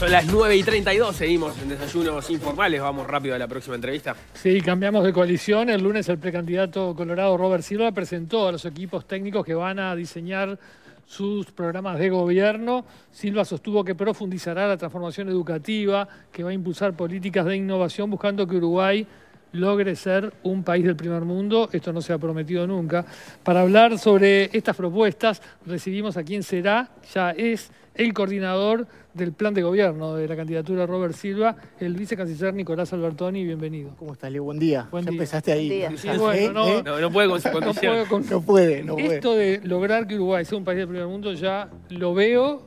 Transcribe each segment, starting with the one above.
Son las 9 y 32, seguimos en desayunos informales, vamos rápido a la próxima entrevista. Sí, cambiamos de coalición. El lunes el precandidato colorado Robert Silva presentó a los equipos técnicos que van a diseñar sus programas de gobierno. Silva sostuvo que profundizará la transformación educativa, que va a impulsar políticas de innovación buscando que Uruguay logre ser un país del primer mundo, esto no se ha prometido nunca. Para hablar sobre estas propuestas recibimos a quien será, ya es el coordinador del plan de gobierno de la candidatura Robert Silva, el vicecanciller Nicolás Albertoni, bienvenido. ¿Cómo estás, Leo? Buen día. Buen empezaste ahí. ¿Eh? ¿Eh? no, puede con puede, no puede. Esto de lograr que Uruguay sea un país del primer mundo ya lo veo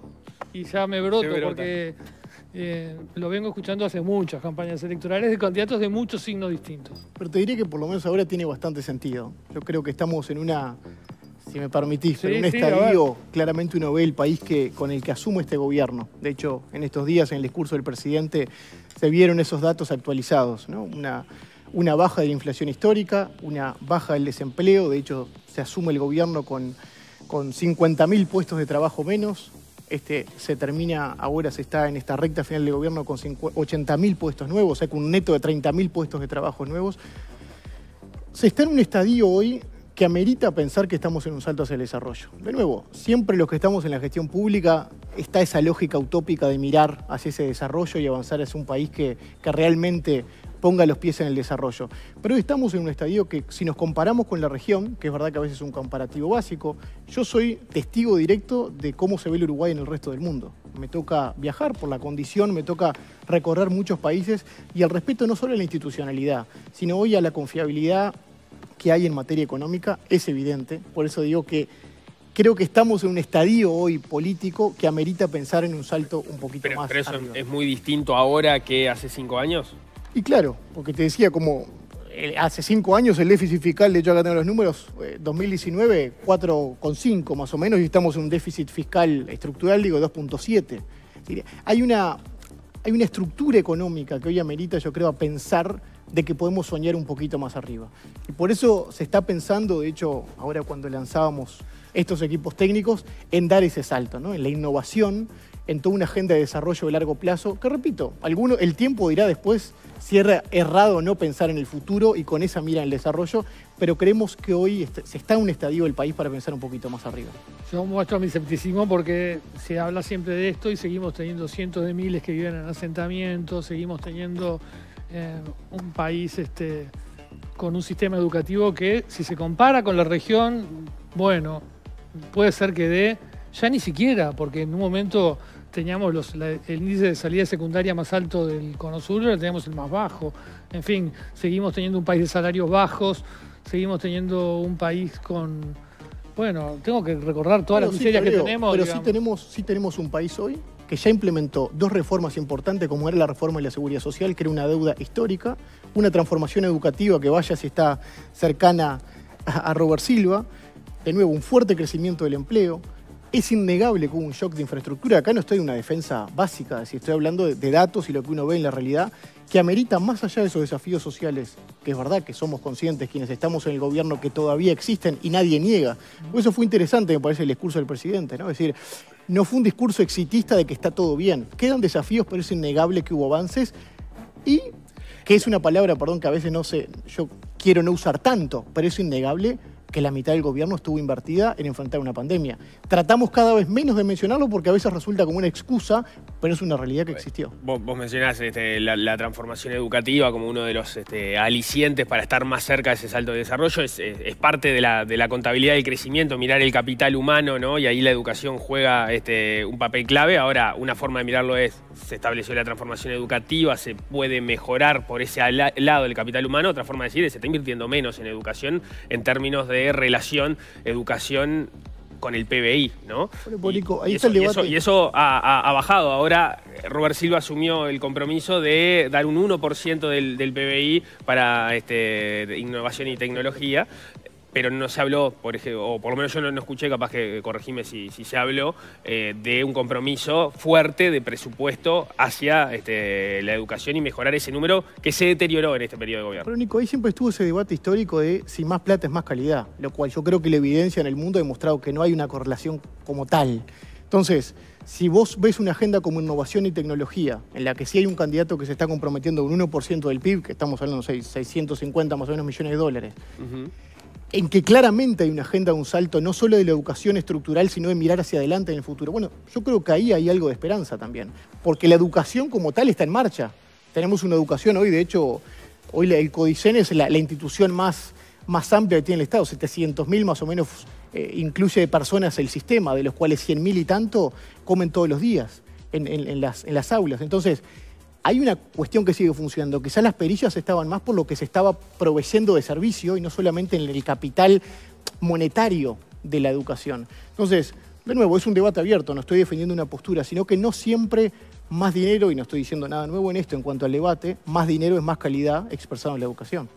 y ya me broto, porque eh, lo vengo escuchando hace muchas campañas electorales de candidatos de muchos signos distintos. Pero te diré que por lo menos ahora tiene bastante sentido. Yo creo que estamos en una, si me permitís, en un estadio, claramente uno ve el país que, con el que asume este gobierno. De hecho, en estos días, en el discurso del presidente, se vieron esos datos actualizados. Una, baja de la inflación histórica, una baja del desempleo, de hecho, se asume el gobierno con con 50.000 puestos de trabajo menos, este, se termina, ahora se está en esta recta final de gobierno con 80.000 puestos nuevos, o sea, con un neto de 30.000 puestos de trabajo nuevos. Se está en un estadio hoy que amerita pensar que estamos en un salto hacia el desarrollo. De nuevo, siempre los que estamos en la gestión pública está esa lógica utópica de mirar hacia ese desarrollo y avanzar hacia un país que, que realmente ponga los pies en el desarrollo. Pero hoy estamos en un estadio que si nos comparamos con la región, que es verdad que a veces es un comparativo básico, yo soy testigo directo de cómo se ve el Uruguay en el resto del mundo. Me toca viajar por la condición, me toca recorrer muchos países y el respeto no solo a la institucionalidad, sino hoy a la confiabilidad que hay en materia económica es evidente. Por eso digo que creo que estamos en un estadio hoy político que amerita pensar en un salto un poquito más. Pero eso es muy distinto ahora que hace cinco años. Y claro, porque te decía como eh, hace cinco años el déficit fiscal, de hecho acá tengo los números, 2019 eh, 4,5 más o menos y estamos en un déficit fiscal estructural, digo 2,7. Hay una, hay una estructura económica que hoy amerita, yo creo, a pensar de que podemos soñar un poquito más arriba. Y por eso se está pensando, de hecho, ahora cuando lanzábamos estos equipos técnicos, en dar ese salto, en la innovación, en toda una agenda de desarrollo de largo plazo, que repito, alguno, el tiempo dirá después si era errado no pensar en el futuro y con esa mira en el desarrollo, pero creemos que hoy se está en un estadio del país para pensar un poquito más arriba. Yo muestro mi escepticismo porque se habla siempre de esto y seguimos teniendo cientos de miles que viven en asentamientos, seguimos teniendo eh, un país este, con un sistema educativo que si se compara con la región, bueno, puede ser que dé ya ni siquiera, porque en un momento teníamos los, el índice de salida secundaria más alto del Cono Sur, ahora teníamos el más bajo. En fin, seguimos teniendo un país de salarios bajos, seguimos teniendo un país con... Bueno, tengo que recordar todas las miserias que tenemos. Pero sí tenemos, sí tenemos un país hoy que ya implementó dos reformas importantes, como era la reforma de la seguridad social, que era una deuda histórica, una transformación educativa que vaya si está cercana a Robert Silva, de nuevo un fuerte crecimiento del empleo, es innegable que hubo un shock de infraestructura. Acá no estoy en una defensa básica, si estoy hablando de, datos y lo que uno ve en la realidad, que amerita más allá de esos desafíos sociales, que es verdad que somos conscientes quienes estamos en el gobierno que todavía existen y nadie niega. eso fue interesante, me parece, el discurso del presidente, ¿no? Es decir, no fue un discurso exitista de que está todo bien. Quedan desafíos, pero es innegable que hubo avances y que es una palabra, perdón, que a veces no sé, yo quiero no usar tanto, pero es innegable que la mitad del gobierno estuvo invertida en enfrentar una pandemia. Tratamos cada vez menos de mencionarlo porque a veces resulta como una excusa pero es una realidad que existió. Vos, mencionás este, la, transformación educativa como uno de los este, alicientes para estar más cerca de ese salto de desarrollo. Es, parte de la, de la, contabilidad del crecimiento, mirar el capital humano, ¿no? Y ahí la educación juega este, un papel clave. Ahora, una forma de mirarlo es, se estableció la transformación educativa, se puede mejorar por ese lado del capital humano. Otra forma de decir es, se está invirtiendo menos en educación en términos de relación educación con el PBI, ¿no? y, eso, ha, bajado. Ahora eh, Robert Silva asumió el compromiso de dar un 1% del, del PBI para este, innovación y tecnología, pero no se habló, por ejemplo, o por lo menos yo no, escuché, capaz que eh, corregime si, se habló, eh, de un compromiso fuerte de presupuesto hacia este, la educación y mejorar ese número que se deterioró en este periodo de gobierno. Pero Nico, ahí siempre estuvo ese debate histórico de si más plata es más calidad, lo cual yo creo que la evidencia en el mundo ha demostrado que no hay una correlación como tal. Entonces, si vos ves una agenda como innovación y tecnología, en la que sí hay un candidato que se está comprometiendo con un 1% del PIB, que estamos hablando de 650 más o menos millones de dólares, en que claramente hay una agenda, de un salto, no solo de la educación estructural, sino de mirar hacia adelante en el futuro. Bueno, yo creo que ahí hay algo de esperanza también, porque la educación como tal está en marcha. Tenemos una educación hoy, de hecho, hoy el CODICEN es la, institución más, amplia que tiene el Estado, 700.000 más o menos eh, incluye personas el sistema, de los cuales 100.000 y tanto comen todos los días las, en las aulas. Entonces, hay una cuestión que sigue funcionando. Quizás las perillas estaban más por lo que se estaba proveyendo de servicio y no solamente en el capital monetario de la educación. Entonces, de nuevo, es un debate abierto, no estoy defendiendo una postura, sino que no siempre más dinero, y no estoy diciendo nada nuevo en esto en cuanto al debate, más dinero es más calidad expresada en la educación.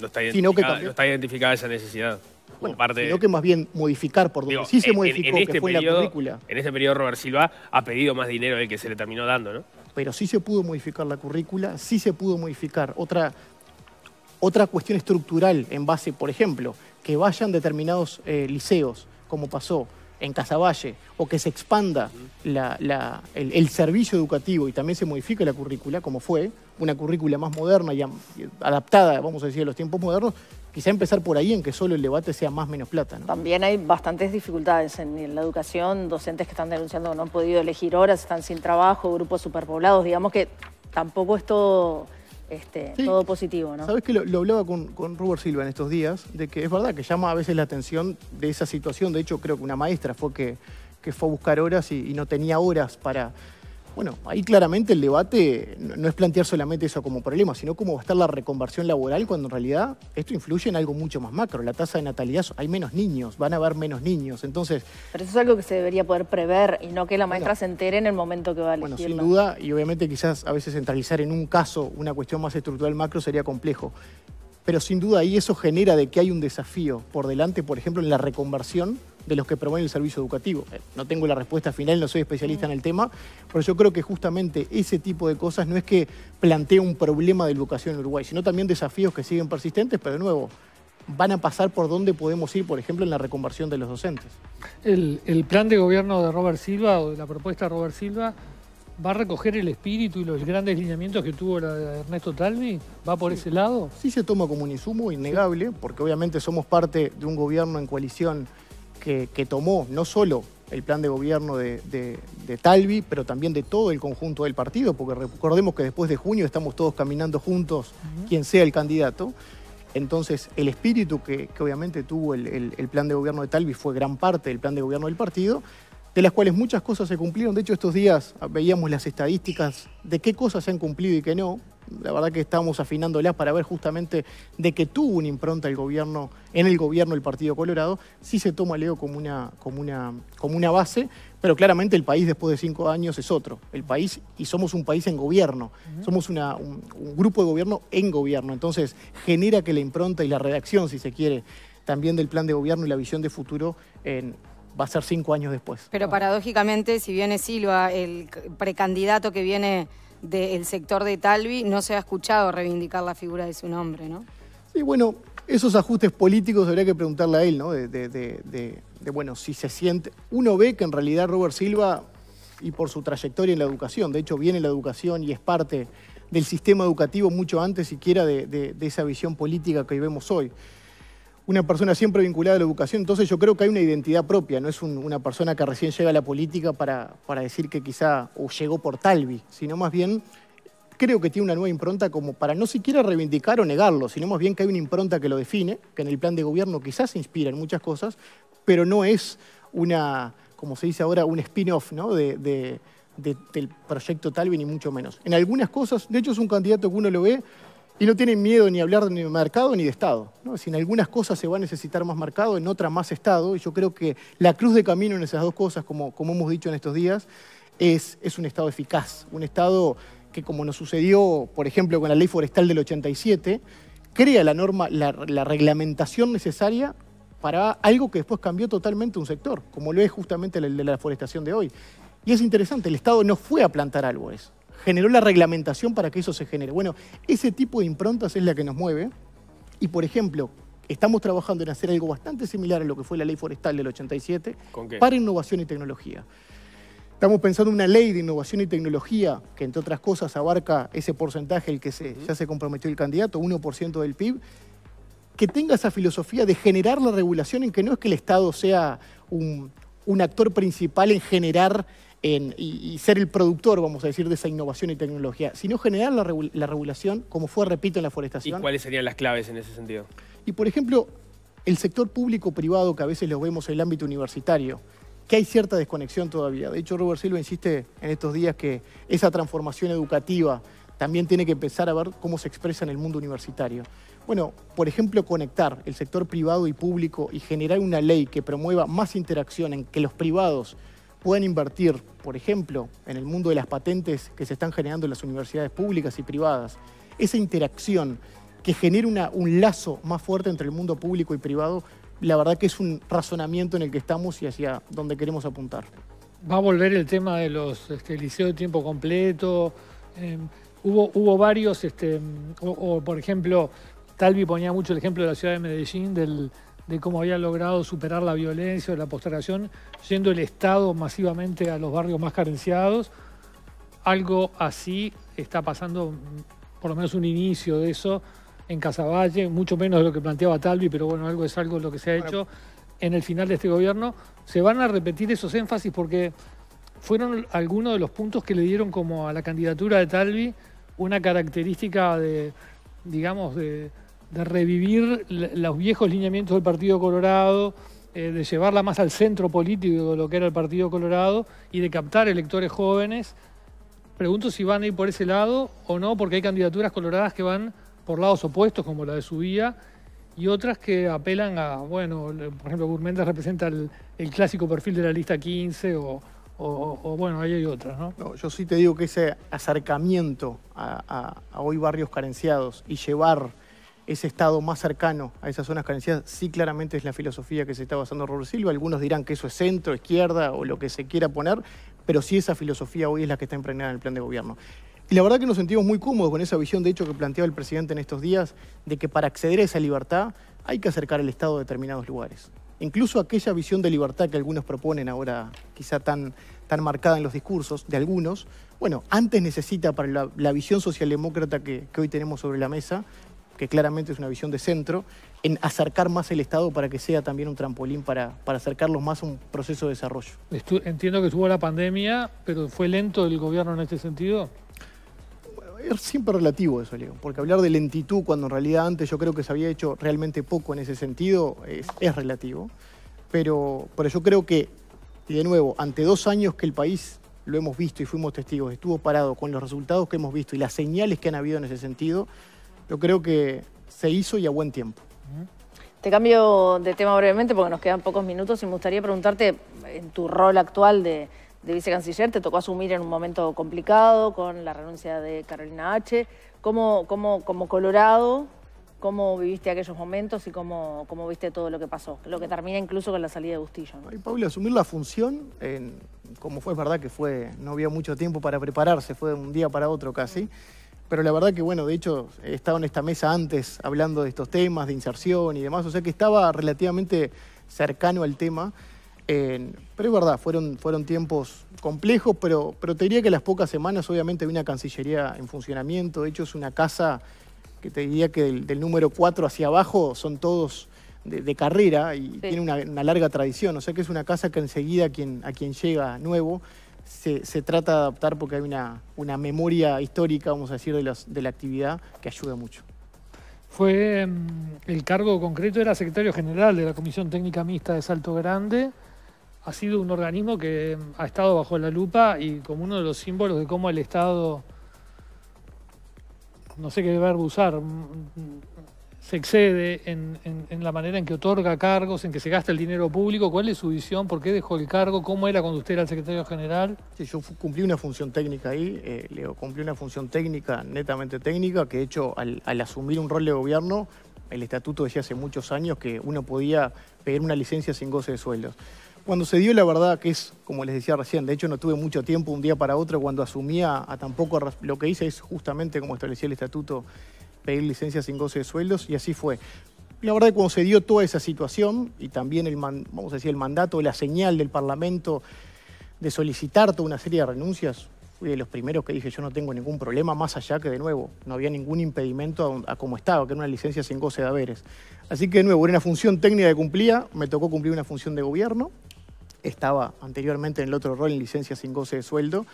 Lo está identificada esa necesidad. Bueno, sino que más bien modificar por donde sí se en, modificó, este que la currícula. En ese periodo Robert Silva ha pedido más dinero del que se le terminó dando, ¿no? Pero sí se pudo modificar la currícula, sí se pudo modificar. Otra, otra cuestión estructural en base, por ejemplo, que vayan determinados eh, liceos, como pasó en Casaballe, o que se expanda el, servicio educativo y también se modifique la currícula, como fue, una currícula más moderna y adaptada, vamos a decir, a los tiempos modernos, Quizá empezar por ahí en que solo el debate sea más menos plata. También hay bastantes dificultades en la educación, docentes que están denunciando que no han podido elegir horas, están sin trabajo, grupos superpoblados, digamos que tampoco es todo... Este, todo positivo, ¿no? Sabes que lo, hablaba con, con Silva en estos días, de que es verdad que llama a veces la atención de esa situación. De hecho, creo que una maestra fue que, fue a buscar horas y no tenía horas para bueno, ahí claramente el debate no es plantear solamente eso como problema, sino cómo va a estar la reconversión laboral cuando en realidad esto influye en algo mucho más macro. La tasa de natalidad, hay menos niños, van a haber menos niños, entonces... Pero eso es algo que se debería poder prever y no que la maestra se entere en el momento que va a elegirlo. Bueno, sin duda, y obviamente quizás a veces centralizar en un caso una cuestión más estructural macro sería complejo. Pero sin duda ahí eso genera de que hay un desafío por delante, por ejemplo, en la reconversión de los que promueven el servicio educativo. No tengo la respuesta final, no soy especialista mm. en el tema, pero yo creo que justamente ese tipo de cosas no es que plantea un problema de educación en Uruguay, sino también desafíos que siguen persistentes, pero de nuevo, van a pasar por donde podemos ir, por ejemplo, en la reconversión de los docentes. El, plan de gobierno de Robert Silva o de la propuesta de Robert Silva ¿Va a recoger el espíritu y los grandes lineamientos que tuvo la de Ernesto Talvi? ¿Va por ese lado? Sí se toma como un insumo innegable, porque obviamente somos parte de un gobierno en coalición que, tomó no solo el plan de gobierno de, Talvi, pero también de todo el conjunto del partido, porque recordemos que después de junio estamos todos caminando juntos, quien sea el candidato. Entonces, el espíritu que, obviamente tuvo el, el, plan de gobierno de Talvi fue gran parte del plan de gobierno del partido, de las cuales muchas cosas se cumplieron. De hecho, estos días veíamos las estadísticas de qué cosas se han cumplido y qué no la verdad que estábamos afinándolas para ver justamente de que tuvo una impronta el gobierno, en el gobierno el Partido Colorado, sí se toma Leo como una, como una, como una base, pero claramente el país después de cinco años es otro. El país, y somos un país en gobierno, somos un, grupo de gobierno en gobierno. Entonces genera que la impronta y la redacción, si se quiere, también del plan de gobierno y la visión de futuro va a ser cinco años después. Pero ah. paradójicamente, si viene Silva, el precandidato que viene del sector de Talvi no se ha escuchado reivindicar la figura de su nombre, ¿no? Sí, bueno, esos ajustes políticos habría que preguntarle a él, ¿no? De, de, bueno, si se siente... Uno ve que en realidad Robert Silva, y por su trayectoria en la educación, de hecho viene la educación y es parte del sistema educativo mucho antes siquiera de esa visión política que hoy vemos hoy una persona siempre vinculada a la educación, entonces yo creo que hay una identidad propia, no es una persona que recién llega a la política para, decir que quizá o llegó por Talvi, sino más bien creo que tiene una nueva impronta como para no siquiera reivindicar o negarlo, sino más bien que hay una impronta que lo define, que en el plan de gobierno quizás se inspira en muchas cosas, pero no es una, como se dice ahora, un spin-off ¿no? del proyecto Talvi ni mucho menos. En algunas cosas, de hecho es un candidato que uno lo ve y no tienen miedo ni hablar de mercado ni de Estado. Si en algunas cosas se va a necesitar más mercado, en otras más Estado. Y yo creo que la cruz de camino en esas dos cosas, como, como hemos dicho en estos días, es, un Estado eficaz. Un Estado que, como nos sucedió, por ejemplo, con la ley forestal del 87, crea la norma, la, reglamentación necesaria para algo que después cambió totalmente un sector, como lo es justamente el de la forestación de hoy. Y es interesante, el Estado no fue a plantar algo eso generó la reglamentación para que eso se genere. Bueno, ese tipo de improntas es la que nos mueve. Y, por ejemplo, estamos trabajando en hacer algo bastante similar a lo que fue la ley forestal del 87 para innovación y tecnología. Estamos pensando en una ley de innovación y tecnología que, entre otras cosas, abarca ese porcentaje el que se, ya se comprometió el candidato, 1% del PIB, que tenga esa filosofía de generar la regulación en que no es que el Estado sea un actor principal en generar y, ser el productor, vamos a decir, de esa innovación y tecnología, sino generar la, la regulación, como fue, repito, en la forestación. ¿Y cuáles serían las claves en ese sentido? Y, por ejemplo, el sector público-privado, que a veces lo vemos en el ámbito universitario, que hay cierta desconexión todavía. De hecho, Robert Silva insiste en estos días que esa transformación educativa también tiene que empezar a ver cómo se expresa en el mundo universitario. Bueno, por ejemplo, conectar el sector privado y público y generar una ley que promueva más interacción en que los privados puedan invertir, por ejemplo, en el mundo de las patentes que se están generando en las universidades públicas y privadas, esa interacción que genera una, un lazo más fuerte entre el mundo público y privado, la verdad que es un razonamiento en el que estamos y hacia donde queremos apuntar. Va a volver el tema de los este, liceos de tiempo completo. Eh, hubo, hubo varios, este, o por ejemplo, Talvi ponía mucho el ejemplo de la ciudad de Medellín, del, de cómo había logrado superar la violencia o la postergación, yendo el Estado masivamente a los barrios más carenciados. Algo así está pasando, mm, por lo menos un inicio de eso en Casaballe, mucho menos de lo que planteaba Talvi, pero bueno, algo es algo lo que se ha hecho en el final de este gobierno. Se van a repetir esos énfasis porque fueron algunos de los puntos que le dieron como a la candidatura de Talvi una característica de, digamos, de, de revivir los viejos lineamientos del Partido Colorado, eh, de llevarla más al centro político de lo que era el Partido Colorado y de captar electores jóvenes. Pregunto si van a ir por ese lado o no, porque hay candidaturas coloradas que van por lados opuestos, como la de su Subía, y otras que apelan a, bueno, por ejemplo, Gourméndez representa el, clásico perfil de la lista 15 o, bueno, ahí hay otras, ¿no? Yo sí te digo que ese acercamiento a hoy barrios carenciados y llevar ese estado más cercano a esas zonas carenciadas, sí claramente es la filosofía que se está basando Robert Silva. Algunos dirán que eso es centro, izquierda o lo que se quiera poner, pero sí esa filosofía hoy es la que está impregnada en el plan de gobierno. Y la verdad que nos sentimos muy cómodos con esa visión, de hecho, que planteaba el presidente en estos días, de que para acceder a esa libertad hay que acercar el Estado a determinados lugares. Incluso aquella visión de libertad que algunos proponen ahora, quizá tan, tan marcada en los discursos de algunos, bueno, antes necesita para la, visión socialdemócrata que hoy tenemos sobre la mesa, que claramente es una visión de centro, en acercar más el Estado para que sea también un trampolín para, acercarlos más a un proceso de desarrollo. Entiendo que estuvo la pandemia, pero ¿fue lento el gobierno en este sentido? Es siempre relativo eso, Leo, porque hablar de lentitud cuando en realidad antes yo creo que se había hecho realmente poco en ese sentido es, relativo. Pero, pero yo creo que, y de nuevo, ante dos años que el país lo hemos visto y fuimos testigos, estuvo parado con los resultados que hemos visto y las señales que han habido en ese sentido, yo creo que se hizo y a buen tiempo. Te cambio de tema brevemente porque nos quedan pocos minutos y me gustaría preguntarte en tu rol actual de, vicecanciller, te tocó asumir en un momento complicado con la renuncia de Carolina H. ¿Cómo, como Colorado, cómo viviste aquellos momentos y cómo, viste todo lo que pasó? Lo que termina incluso con la salida de Bustillo. Pablo, asumir la función, como fue, es verdad que fue, no había mucho tiempo para prepararse, fue de un día para otro casi pero la verdad que bueno, de hecho he estado en esta mesa antes hablando de estos temas, de inserción y demás, o sea que estaba relativamente cercano al tema. pero es verdad, fueron, fueron tiempos complejos, pero, pero te diría que las pocas semanas obviamente había una cancillería en funcionamiento, de hecho es una casa que te diría que del, número 4 hacia abajo son todos de, carrera y tiene una, larga tradición, o sea que es una casa que enseguida quien, a quien llega nuevo se, trata de adaptar porque hay una, memoria histórica, vamos a decir, de, de la actividad que ayuda mucho. Fue em, el cargo concreto, era secretario general de la Comisión Técnica Mixta de Salto Grande. Ha sido un organismo que em, ha estado bajo la lupa y como uno de los símbolos de cómo el Estado, no sé qué verbo usar, se excede en, la manera en que otorga cargos, en que se gasta el dinero público. ¿Cuál es su visión? ¿Por qué dejó el cargo? ¿Cómo era cuando usted era el secretario general? yo cumplí una función técnica ahí, eh, Leo, cumplí una función técnica, netamente técnica, que de hecho al, asumir un rol de gobierno, el estatuto decía hace muchos años que uno podía pedir una licencia sin goce de sueldos. Cuando se dio la verdad, que es, como les decía recién, de hecho no tuve mucho tiempo un día para otro cuando asumía a tampoco, lo que hice es justamente como establecía el estatuto, pedir licencia sin goce de sueldos y así fue. La verdad que cuando se dio toda esa situación y también el, vamos a decir, el mandato, la señal del Parlamento de solicitar toda una serie de renuncias, fui de los primeros que dije yo no tengo ningún problema, más allá que de nuevo no había ningún impedimento a, cómo como estaba, que era una licencia sin goce de haberes. Así que de nuevo, era una función técnica que cumplía, me tocó cumplir una función de gobierno, estaba anteriormente en el otro rol en licencia sin goce de sueldo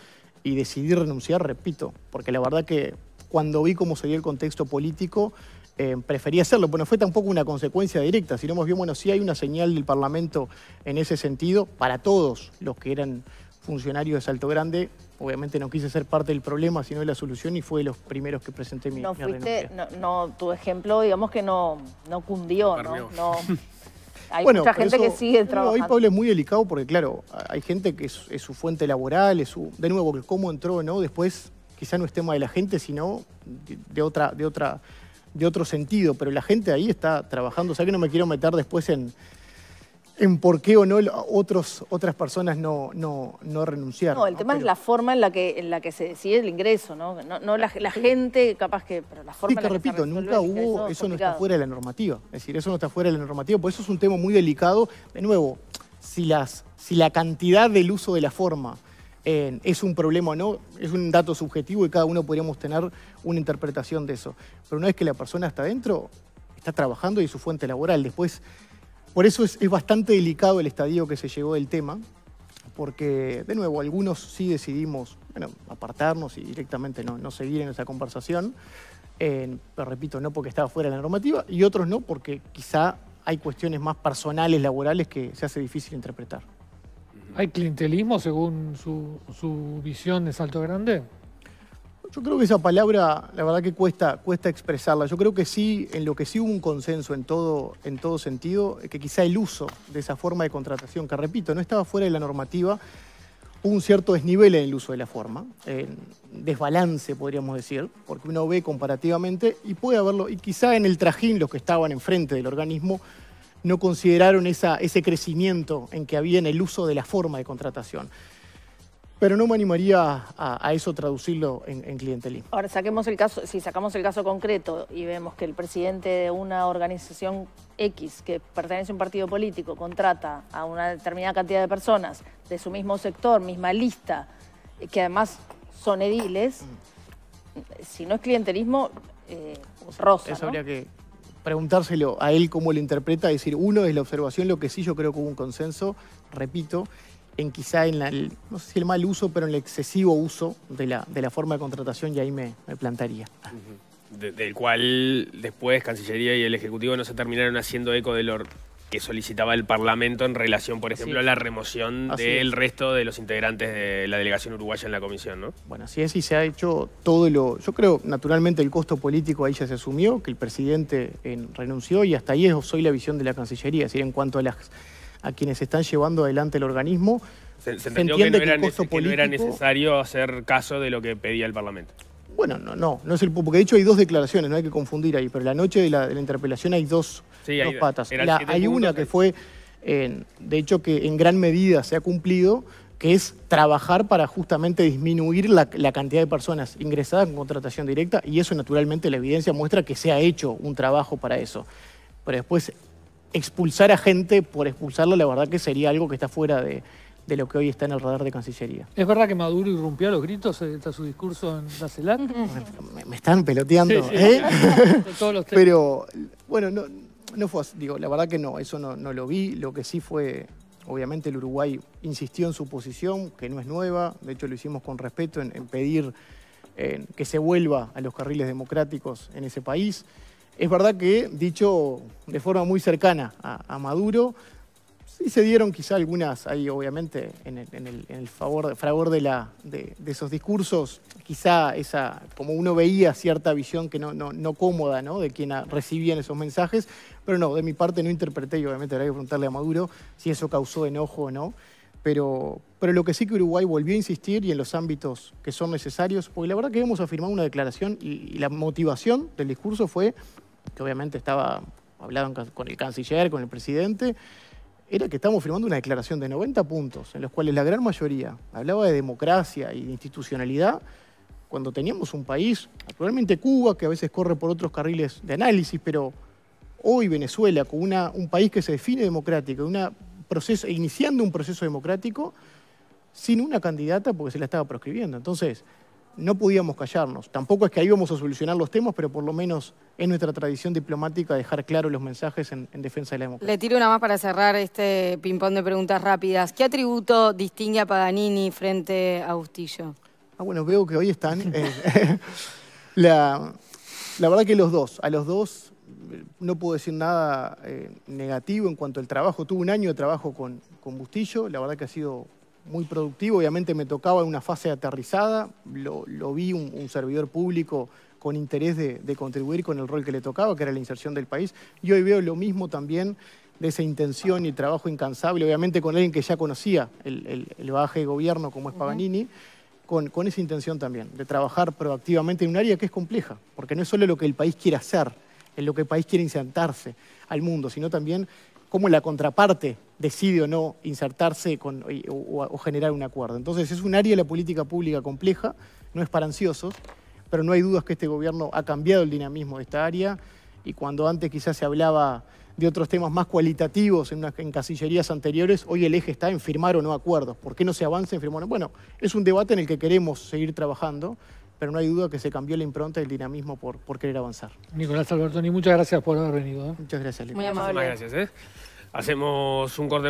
y decidí renunciar, repito, porque la verdad que cuando vi cómo sería el contexto político, eh, preferí prefería hacerlo. Bueno, fue tampoco una consecuencia directa, sino más bien, bueno, sí hay una señal del Parlamento en ese sentido para todos los que eran funcionarios de Salto Grande. Obviamente no quise ser parte del problema, sino de la solución y fue de los primeros que presenté mi, no fuiste, no, tu ejemplo, digamos que no, cundió, ¿no? hay mucha gente que sigue trabajando. No, ahí Pablo es muy delicado porque, claro, hay gente que es, su fuente laboral, es su... De nuevo, cómo entró, ¿no? Después quizá no es tema de la gente, sino de, otra, de, otra, de otro sentido, pero la gente ahí está trabajando, o sea que no me quiero meter después en, en por qué o no otros, otras personas no, no, no renunciaron. No, el tema es la forma en la que, en la que se decide el ingreso, ¿no? No, la, gente capaz que... Pero la forma sí, te repito, nunca hubo... Eso no está fuera de la normativa. Es decir, eso no está fuera de la normativa, por eso es un tema muy delicado. De nuevo, si, las, si la cantidad del uso de la forma es un problema o no, es un dato subjetivo y cada uno podríamos tener una interpretación de eso. Pero una vez que la persona está dentro, está trabajando y su fuente laboral. Después, por eso es, bastante delicado el estadio que se llegó del tema, porque de nuevo algunos sí decidimos apartarnos y directamente no, no seguir en esa conversación. pero repito, no porque estaba fuera de la normativa y otros no porque quizá hay cuestiones más personales, laborales que se hace difícil interpretar. ¿Hay clientelismo según su, visión de Salto Grande? Yo creo que esa palabra, la verdad que cuesta, cuesta expresarla. Yo creo que sí, en lo que sí hubo un consenso en todo, en todo sentido, que quizá el uso de esa forma de contratación, que repito, no estaba fuera de la normativa, hubo un cierto desnivel en el uso de la forma, en desbalance podríamos decir, porque uno ve comparativamente y puede haberlo, y quizá en el trajín los que estaban enfrente del organismo no consideraron ese crecimiento en que había en el uso de la forma de contratación. Pero no me animaría a, eso traducirlo en, clientelismo. Ahora, saquemos el caso, si sacamos el caso concreto y vemos que el presidente de una organización X que pertenece a un partido político contrata a una determinada cantidad de personas de su mismo sector, misma lista, eh, que además son ediles, mm. eh, si no es clientelismo, eh, rosa. habría que, preguntárselo a él cómo lo interpreta, decir, uno es la observación, lo que sí yo creo que hubo un consenso, repito, en quizá en el, no sé si el mal uso, pero en el excesivo uso de la, de la forma de contratación y ahí me, plantaría. del cual después Cancillería y el Ejecutivo no se terminaron haciendo eco de lo que solicitaba el Parlamento en relación, por ejemplo, a la remoción del resto de los integrantes de la delegación uruguaya en la comisión, ¿no? Bueno, así es, y se ha hecho todo lo... Yo creo, naturalmente, el costo político ahí ya se asumió, que el presidente renunció, y hasta ahí es, soy la visión de la Cancillería, es decir, en cuanto a, las, a quienes están llevando adelante el organismo, se, entiende que, no era necesario hacer caso de lo que pedía el Parlamento. Bueno, no, no, no es el punto, porque de hecho hay dos declaraciones, no hay que confundir ahí, pero la noche de la, interpelación hay dos, patas. hay una que fue, de hecho, que en gran medida se ha cumplido, que es trabajar para justamente disminuir la, la, cantidad de personas ingresadas con contratación directa, y eso naturalmente la evidencia muestra que se ha hecho un trabajo para eso. Pero después, expulsar a gente por expulsarla, la verdad que sería algo que está fuera de, de lo que hoy está en el radar de Cancillería. ¿Es verdad que Maduro irrumpió a los gritos hasta eh, su discurso en la me, están peloteando, ¿eh? Pero, bueno, no, fue así. Digo, la verdad que no, eso no, lo vi. Lo que sí fue Obviamente el Uruguay insistió en su posición, que no es nueva, de hecho lo hicimos con respeto en, pedir eh, que se vuelva a los carriles democráticos en ese país. Es verdad que, dicho de forma muy cercana a Maduro, Sí se dieron quizá algunas, ahí obviamente, en el, en favor, de, la, de, esos discursos, quizá esa, como uno veía cierta visión que no, no, no cómoda, ¿no? De quien recibía esos mensajes, pero no, de mi parte no interpreté y obviamente habrá que preguntarle a Maduro si eso causó enojo o no. Pero, pero lo que sí que Uruguay volvió a insistir y en los ámbitos que son necesarios, porque la verdad que hemos firmar una declaración y la motivación del discurso fue que obviamente estaba hablado con el canciller, con el presidente, era que estamos firmando una declaración de 90 puntos, en los cuales la gran mayoría hablaba de democracia y de institucionalidad, cuando teníamos un país, probablemente Cuba, que a veces corre por otros carriles de análisis, pero hoy Venezuela, con una, un país que se define democrático, una proceso, iniciando un proceso democrático, sin una candidata porque se la estaba proscribiendo. Entonces, no podíamos callarnos. Tampoco es que ahí vamos a solucionar los temas, pero por lo menos es nuestra tradición diplomática dejar claros los mensajes en, defensa de la democracia. Le tiro una más para cerrar este ping-pong de preguntas rápidas. ¿Qué atributo distingue a Paganini frente a Bustillo? Ah, bueno, veo que hoy están... Eh, la, verdad que los dos, a los dos eh, no puedo decir nada eh, negativo en cuanto al trabajo. Tuve un año de trabajo con Bustillo, la verdad que ha sido muy productivo, obviamente me tocaba en una fase aterrizada, lo, vi un, servidor público con interés de, contribuir con el rol que le tocaba, que era la inserción del país, y hoy veo lo mismo también de esa intención y trabajo incansable, obviamente con alguien que ya conocía el, baje de gobierno como es Paganini, con, con esa intención también, de trabajar proactivamente en un área que es compleja, porque no es solo lo que el país quiere hacer, en lo que el país quiere insertarse al mundo, sino también cómo la contraparte decide o no insertarse o, generar un acuerdo. Entonces es un área de la política pública compleja, no es para ansiosos, pero no hay dudas que este gobierno ha cambiado el dinamismo de esta área y cuando antes quizás se hablaba de otros temas más cualitativos en, en casillerías anteriores, hoy el eje está en firmar o no acuerdos. ¿Por qué no se avanza en firmar o no? Bueno, es un debate en el que queremos seguir trabajando pero no hay duda que se cambió la impronta y el dinamismo por, por querer avanzar. Nicolás Albertoni, muchas gracias por haber venido. ¿eh? Muchas gracias, Nicolás. Muchísimas Muchas gracias. ¿eh? Hacemos un corte